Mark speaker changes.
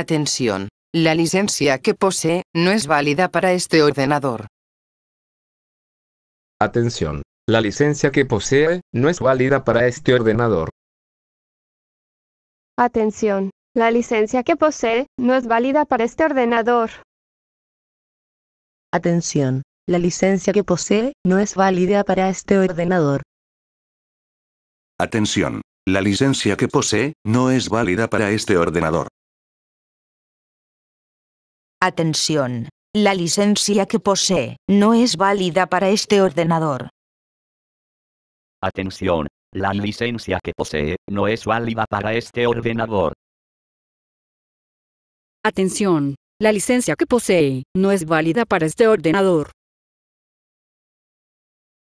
Speaker 1: Atención, la licencia que posee no es válida para este ordenador.
Speaker 2: Atención, la licencia que posee no es válida para este ordenador.
Speaker 3: Atención, la licencia que posee no es válida para este ordenador.
Speaker 4: Atención, la licencia que posee no es válida para este ordenador.
Speaker 1: Atención, la licencia
Speaker 2: que posee no es válida para este ordenador.
Speaker 5: Atención. La licencia que posee no es válida para este ordenador.
Speaker 6: Atención. La licencia que posee no es válida para este ordenador.
Speaker 7: Atención. La licencia que posee no es válida para este ordenador.